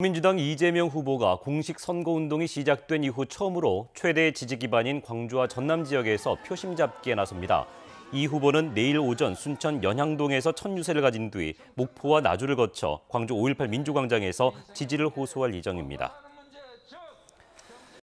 민주당 이재명 후보가 공식 선거운동이 시작된 이후 처음으로 최대 지지 기반인 광주와 전남 지역에서 표심 잡기에 나섭니다. 이 후보는 내일 오전 순천 연향동에서 첫 유세를 가진 뒤 목포와 나주를 거쳐 광주 5.18 민주광장에서 지지를 호소할 예정입니다.